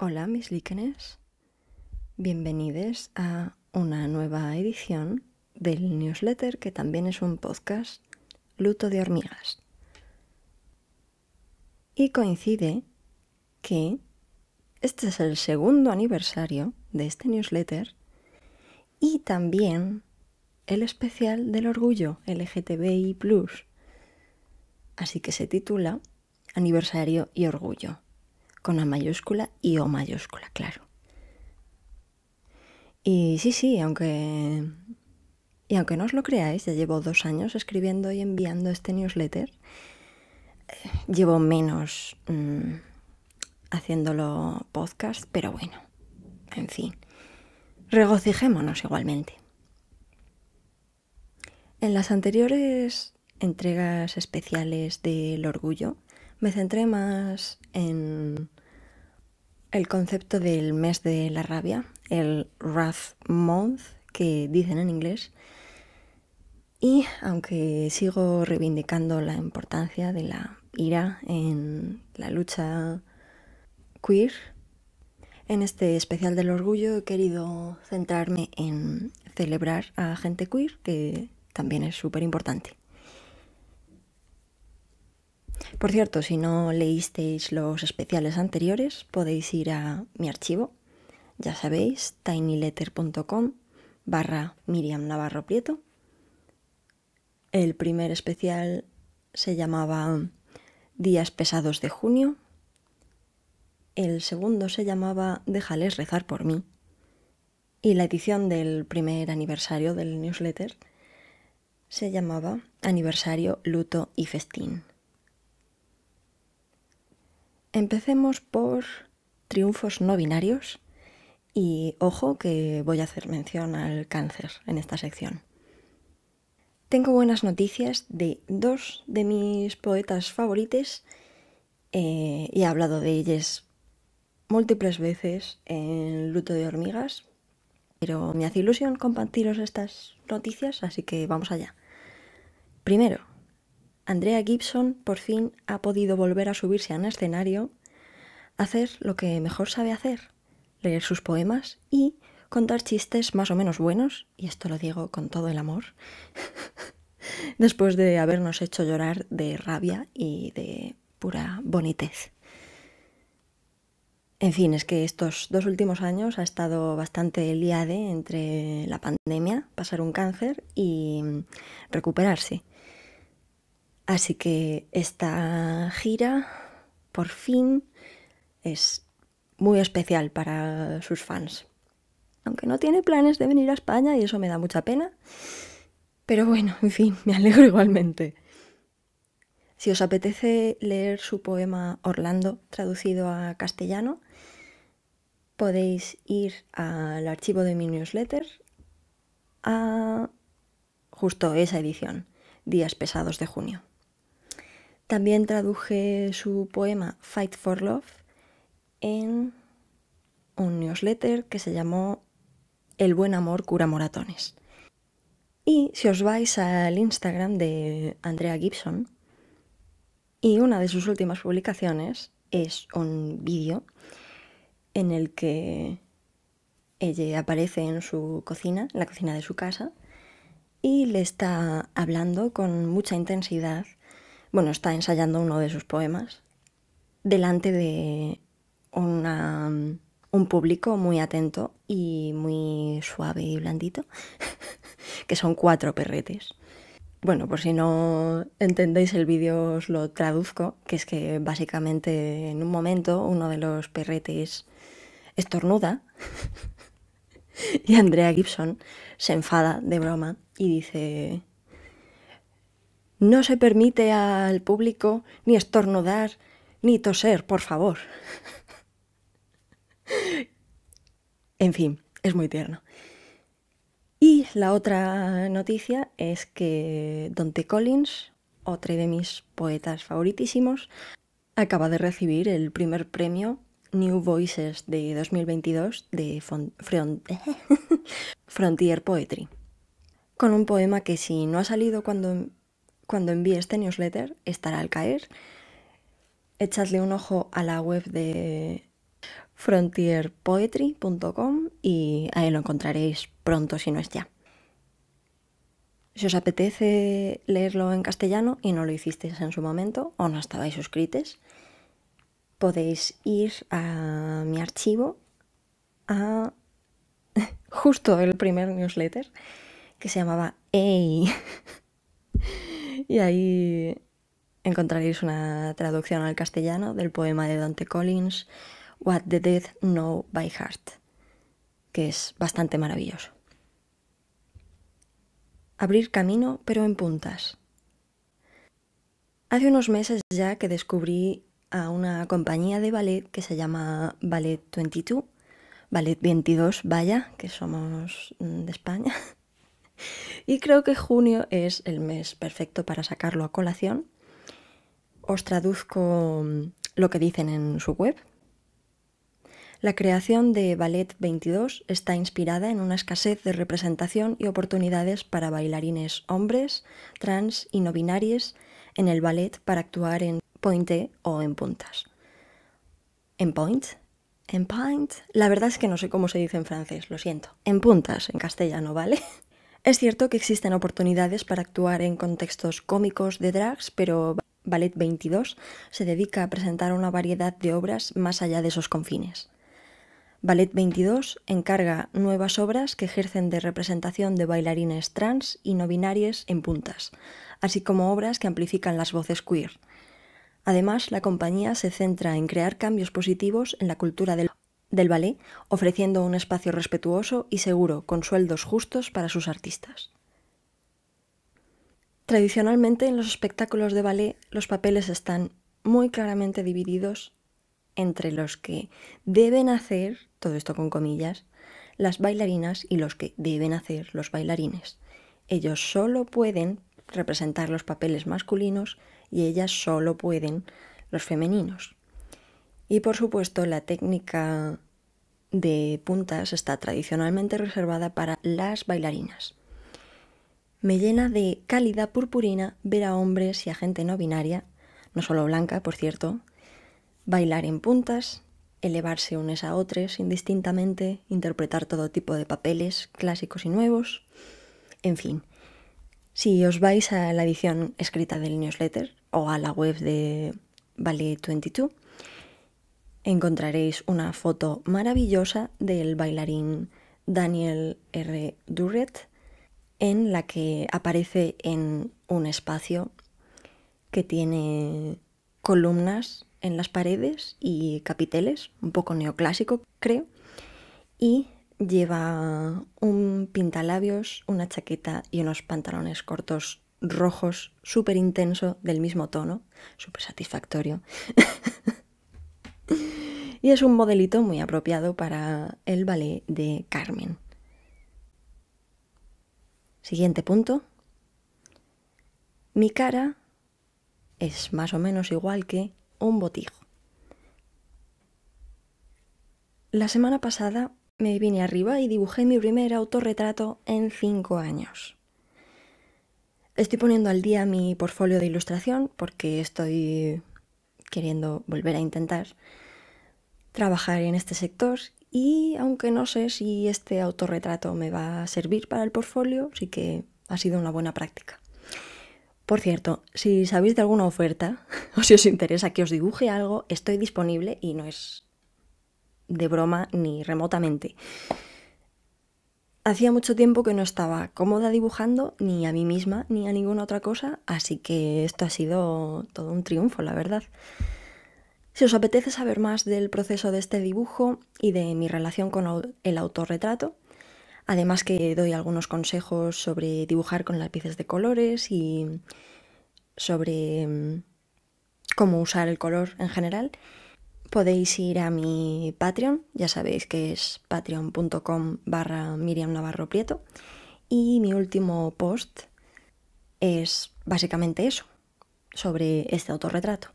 Hola mis líquenes, bienvenidos a una nueva edición del newsletter que también es un podcast Luto de hormigas. Y coincide que este es el segundo aniversario de este newsletter y también el especial del orgullo LGTBI ⁇ Así que se titula Aniversario y Orgullo con la mayúscula y O mayúscula, claro. Y sí, sí, aunque... Y aunque no os lo creáis, ya llevo dos años escribiendo y enviando este newsletter. Eh, llevo menos mm, haciéndolo podcast, pero bueno, en fin. Regocijémonos igualmente. En las anteriores entregas especiales del orgullo me centré más en el concepto del mes de la rabia, el Wrath Month, que dicen en inglés. Y aunque sigo reivindicando la importancia de la ira en la lucha queer, en este especial del orgullo he querido centrarme en celebrar a gente queer, que también es súper importante. Por cierto, si no leísteis los especiales anteriores, podéis ir a mi archivo, ya sabéis, tinyletter.com barra Miriam Navarro Prieto. El primer especial se llamaba Días pesados de junio. El segundo se llamaba Déjales rezar por mí. Y la edición del primer aniversario del newsletter se llamaba Aniversario, Luto y Festín. Empecemos por triunfos no binarios y ojo que voy a hacer mención al cáncer en esta sección. Tengo buenas noticias de dos de mis poetas favoritos eh, y he hablado de ellas múltiples veces en Luto de Hormigas, pero me hace ilusión compartiros estas noticias, así que vamos allá. Primero, Andrea Gibson por fin ha podido volver a subirse a un escenario, hacer lo que mejor sabe hacer, leer sus poemas y contar chistes más o menos buenos, y esto lo digo con todo el amor, después de habernos hecho llorar de rabia y de pura bonitez. En fin, es que estos dos últimos años ha estado bastante liade entre la pandemia, pasar un cáncer y recuperarse. Así que esta gira, por fin, es muy especial para sus fans. Aunque no tiene planes de venir a España y eso me da mucha pena. Pero bueno, en fin, me alegro igualmente. Si os apetece leer su poema Orlando, traducido a castellano, podéis ir al archivo de mi newsletter a justo esa edición, Días Pesados de Junio. También traduje su poema Fight for Love en un newsletter que se llamó El buen amor cura moratones. Y si os vais al Instagram de Andrea Gibson, y una de sus últimas publicaciones es un vídeo en el que ella aparece en su cocina, en la cocina de su casa, y le está hablando con mucha intensidad bueno, está ensayando uno de sus poemas delante de un público muy atento y muy suave y blandito, que son cuatro perretes. Bueno, por si no entendéis el vídeo os lo traduzco, que es que básicamente en un momento uno de los perretes estornuda y Andrea Gibson se enfada de broma y dice, no se permite al público ni estornudar ni toser, por favor. en fin, es muy tierno. Y la otra noticia es que Dante Collins, otro de mis poetas favoritísimos, acaba de recibir el primer premio New Voices de 2022 de Frontier Poetry, con un poema que si no ha salido cuando cuando envíe este newsletter estará al caer. Echadle un ojo a la web de frontierpoetry.com y ahí lo encontraréis pronto si no es ya. Si os apetece leerlo en castellano y no lo hicisteis en su momento o no estabais suscritos, podéis ir a mi archivo, a justo el primer newsletter, que se llamaba ¡Ey! y ahí encontraréis una traducción al castellano del poema de Dante Collins, What the Dead Know by Heart, que es bastante maravilloso. Abrir camino, pero en puntas. Hace unos meses ya que descubrí a una compañía de ballet que se llama Ballet 22, Ballet 22, vaya, que somos mm, de España. y creo que junio es el mes perfecto para sacarlo a colación. Os traduzco mm, lo que dicen en su web. La creación de Ballet 22 está inspirada en una escasez de representación y oportunidades para bailarines hombres, trans y no binarios en el ballet para actuar en pointe o en puntas. En point, en pointe? la verdad es que no sé cómo se dice en francés, lo siento. En puntas, en castellano, ¿vale? Es cierto que existen oportunidades para actuar en contextos cómicos de drags, pero Ballet 22 se dedica a presentar una variedad de obras más allá de esos confines. Ballet 22 encarga nuevas obras que ejercen de representación de bailarines trans y no binarias en puntas, así como obras que amplifican las voces queer. Además, la compañía se centra en crear cambios positivos en la cultura del del ballet, ofreciendo un espacio respetuoso y seguro con sueldos justos para sus artistas. Tradicionalmente en los espectáculos de ballet los papeles están muy claramente divididos entre los que deben hacer, todo esto con comillas, las bailarinas y los que deben hacer los bailarines. Ellos solo pueden representar los papeles masculinos y ellas solo pueden los femeninos. Y por supuesto la técnica de puntas está tradicionalmente reservada para las bailarinas. Me llena de cálida purpurina ver a hombres y a gente no binaria, no solo blanca, por cierto, bailar en puntas, elevarse unes a otros indistintamente, interpretar todo tipo de papeles clásicos y nuevos, en fin. Si os vais a la edición escrita del newsletter o a la web de Ballet 22, encontraréis una foto maravillosa del bailarín Daniel R. Durrett en la que aparece en un espacio que tiene columnas en las paredes y capiteles, un poco neoclásico creo, y lleva un pintalabios, una chaqueta y unos pantalones cortos rojos súper intenso del mismo tono, súper satisfactorio. y es un modelito muy apropiado para el ballet de Carmen. Siguiente punto. Mi cara es más o menos igual que un botijo. La semana pasada me vine arriba y dibujé mi primer autorretrato en cinco años. Estoy poniendo al día mi portfolio de ilustración porque estoy queriendo volver a intentar trabajar en este sector y aunque no sé si este autorretrato me va a servir para el portfolio, sí que ha sido una buena práctica. Por cierto, si sabéis de alguna oferta o si os interesa que os dibuje algo, estoy disponible y no es de broma ni remotamente. Hacía mucho tiempo que no estaba cómoda dibujando ni a mí misma ni a ninguna otra cosa, así que esto ha sido todo un triunfo, la verdad. Si os apetece saber más del proceso de este dibujo y de mi relación con el autorretrato, además que doy algunos consejos sobre dibujar con lápices de colores y sobre mm, cómo usar el color en general, podéis ir a mi Patreon, ya sabéis que es patreon.com barra Miriam Navarro Prieto. Y mi último post es básicamente eso, sobre este autorretrato.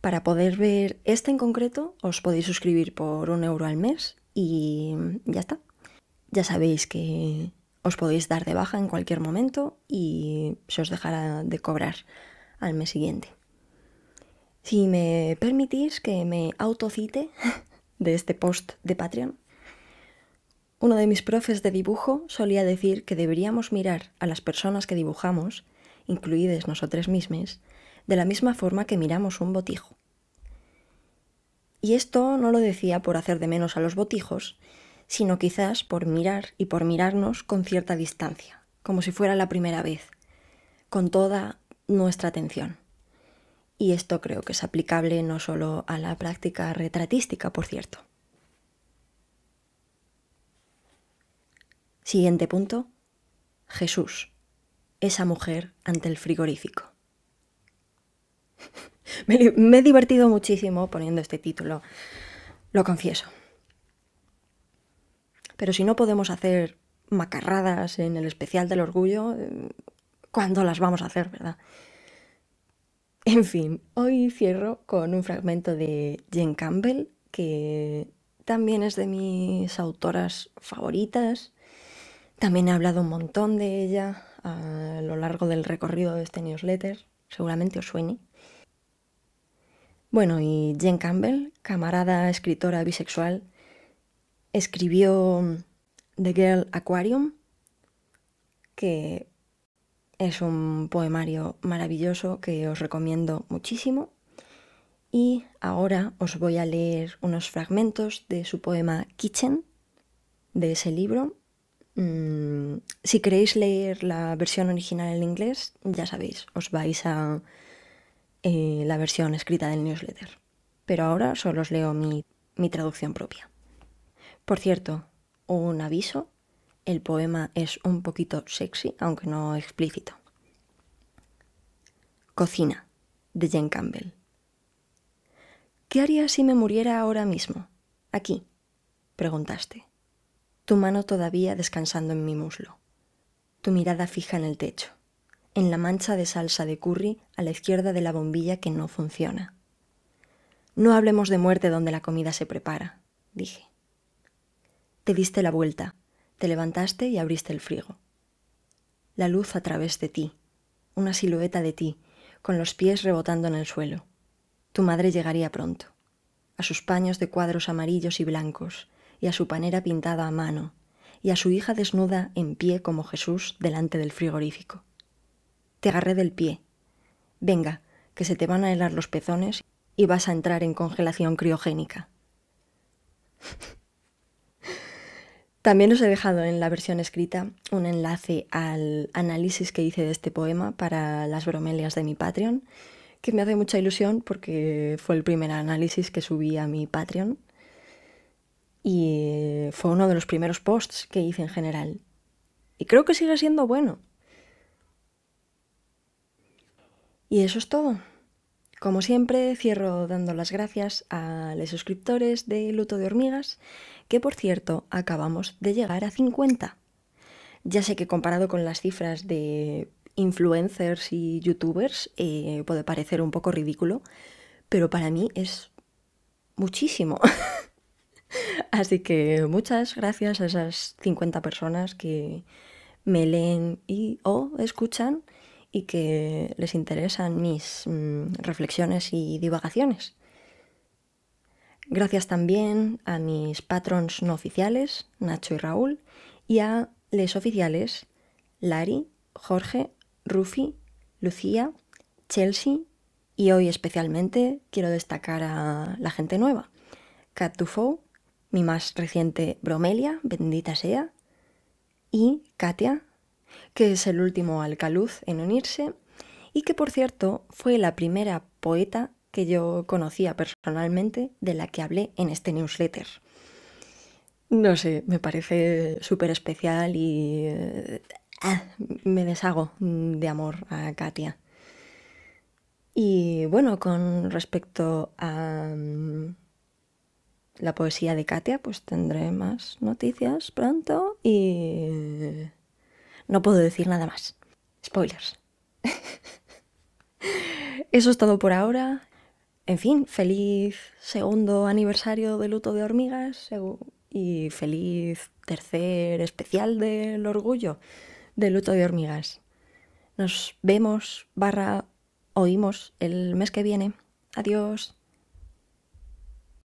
Para poder ver este en concreto, os podéis suscribir por un euro al mes y ya está. Ya sabéis que os podéis dar de baja en cualquier momento y se os dejará de cobrar al mes siguiente. Si me permitís que me autocite de este post de Patreon, uno de mis profes de dibujo solía decir que deberíamos mirar a las personas que dibujamos, incluides nosotras mismas, de la misma forma que miramos un botijo. Y esto no lo decía por hacer de menos a los botijos, sino quizás por mirar y por mirarnos con cierta distancia, como si fuera la primera vez, con toda nuestra atención y esto creo que es aplicable no solo a la práctica retratística, por cierto. Siguiente punto. Jesús, esa mujer ante el frigorífico. me, he divertido muchísimo poniendo este título, lo confieso. Pero si no podemos hacer macarradas en el especial del orgullo, eh, ¿cuándo las vamos a hacer, verdad? En fin, hoy cierro con un fragmento de Jane Campbell, que también es de mis autoras favoritas. También he hablado un montón de ella a lo largo del recorrido de este newsletter. Seguramente os suene. Bueno, y Jane Campbell, camarada escritora bisexual, escribió The Girl Aquarium, que es un poemario maravilloso que os recomiendo muchísimo. Y ahora os voy a leer unos fragmentos de su poema Kitchen, de ese libro. Mm, si queréis leer la versión original en inglés, ya sabéis, os vais a eh, la versión escrita del newsletter. Pero ahora solo os leo mi traducción propia. Por cierto, un aviso el poema es un poquito sexy, aunque no explícito. Cocina, de Jane Campbell. ¿Qué haría si me muriera ahora mismo? Aquí, preguntaste. Tu mano todavía descansando en mi muslo. Tu mirada fija en el techo, en la mancha de salsa de curry a la izquierda de la bombilla que no funciona. No hablemos de muerte donde la comida se prepara, dije. Te diste la vuelta, te levantaste y abriste el frigo. La luz a través de ti, una silueta de ti, con los pies rebotando en el suelo. Tu madre llegaría pronto, a sus paños de cuadros amarillos y blancos, y a su panera pintada a mano, y a su hija desnuda en pie como Jesús delante del frigorífico. Te agarré del pie. Venga, que se te van a helar los pezones y vas a entrar en congelación criogénica. También os he dejado en la versión escrita un enlace al análisis que hice de este poema para las bromelias de mi Patreon, que me hace mucha ilusión porque fue el primer análisis que subí a mi Patreon y eh, fue uno de los primeros posts que hice en general. Y creo que sigue siendo bueno. Y eso es todo. Como siempre, cierro dando las gracias a los suscriptores de Luto de Hormigas, que por cierto acabamos de llegar a 50. Ya sé que comparado con las cifras de influencers y youtubers eh, puede parecer un poco ridículo, pero para mí es muchísimo. Así que muchas gracias a esas 50 personas que me leen y o escuchan y que les interesan mis mm, reflexiones y divagaciones. Gracias también a mis patrons no oficiales, Nacho y Raúl, y a les oficiales, Lari, Jorge, Rufi, Lucía, Chelsea y hoy especialmente quiero destacar a la gente nueva, Cat mi más reciente Bromelia, bendita sea, y Katia, que es el último alcaluz en unirse y que por cierto fue la primera poeta que yo conocía personalmente de la que hablé en este newsletter. No sé, me parece súper especial y eh, ah, me deshago de amor a Katia. Y bueno, con respecto a mm, la poesía de Katia, pues tendré más noticias pronto y no puedo decir nada más. Spoilers. Eso es todo por ahora. En fin, feliz segundo aniversario de luto de hormigas y feliz tercer especial del orgullo de luto de hormigas. Nos vemos barra oímos el mes que viene. Adiós.